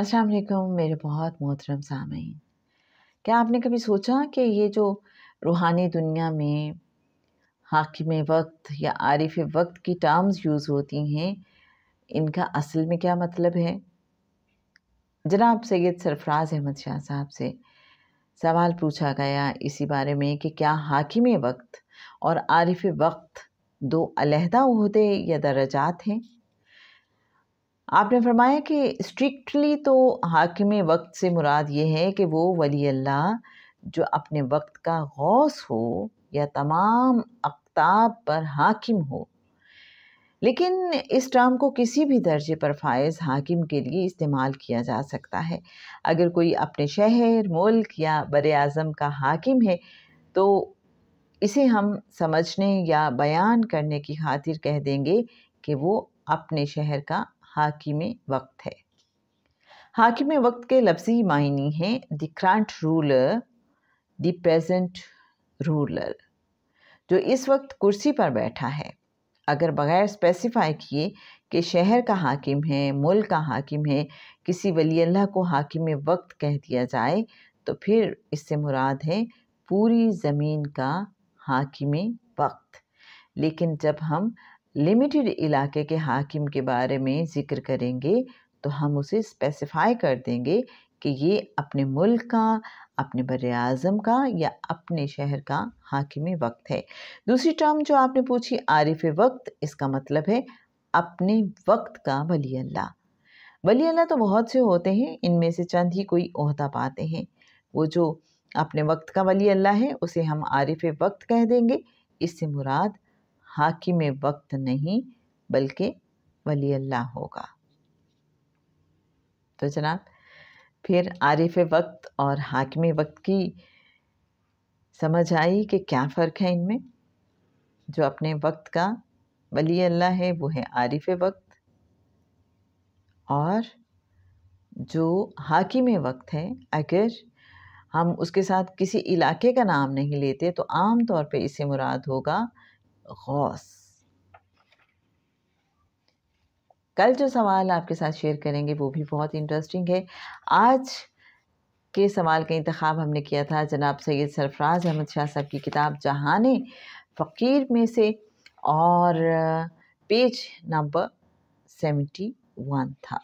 अस्सलाम वालेकुम मेरे बहुत मोहतरम सामीन क्या आपने कभी सोचा कि ये जो रूहानी दुनिया में हाकिम वक्त या आरिफ वक्त की टर्म्स यूज़ होती हैं इनका असल में क्या मतलब है जनाब सैयद सरफराज अहमद शाह साहब से सवाल पूछा गया इसी बारे में कि क्या हाकिम वक्त और आरिफ वक्त दो अलहदा अहदे या दर्जात हैं आपने फरमाया कि स्ट्रिक्टली तो हाकिम वक्त से मुराद ये है कि वो वली अल्लाह जो अपने वक्त का गौस हो या तमाम अकताब पर हाकिम हो लेकिन इस टर्म को किसी भी दर्जे पर फायज़ हाकिम के लिए इस्तेमाल किया जा सकता है अगर कोई अपने शहर मुल्क या बर अज़म का हाकिम है तो इसे हम समझने या बयान करने की खातिर कह देंगे कि वो अपने शहर का हाकिम वक्त है हाकिम वक्त के लफ्ज़ी मायने हैं the current ruler the present ruler जो इस वक्त कुर्सी पर बैठा है अगर बगैर स्पेसिफाई किए कि शहर का हाकिम है मुल्क का हाकिम है किसी वली अल्लाह को हाकिम वक्त कह दिया जाए तो फिर इससे मुराद है पूरी ज़मीन का हाकिम वक्त लेकिन जब हम लिमिटेड इलाके के हाकिम के बारे में ज़िक्र करेंगे तो हम उसे स्पेसिफाई कर देंगे कि ये अपने मुल्क का अपने बर अज़म का या अपने शहर का हाकिम वक्त है दूसरी टर्म जो आपने पूछी आरिफ वक्त इसका मतलब है अपने वक्त का वली अल्लाह वली अल्लाह तो बहुत से होते हैं इनमें से चंद ही कोई अहदा पाते हैं वो जो अपने वक्त का वली अल्लाह है उसे हम आरिफ वक्त कह देंगे इससे मुराद हाकिम वक्त नहीं बल्कि वली अल्लाह होगा तो जनाब फिर आरिफ वक्त और हाकिम वक्त की समझ आई कि क्या फ़र्क है इनमें जो अपने वक्त का वली अल्लाह है वो है आरिफ वक्त और जो हाकिम वक्त है अगर हम उसके साथ किसी इलाके का नाम नहीं लेते तो आम तौर पे इससे मुराद होगा गौस कल जो सवाल आपके साथ शेयर करेंगे वो भी बहुत इंटरेस्टिंग है आज के सवाल का इंतखब हमने किया था जनाब सैयद सरफराज अहमद शाह साहब की किताब जहान फ़कीर में से और पेज नंबर सेवेंटी वन था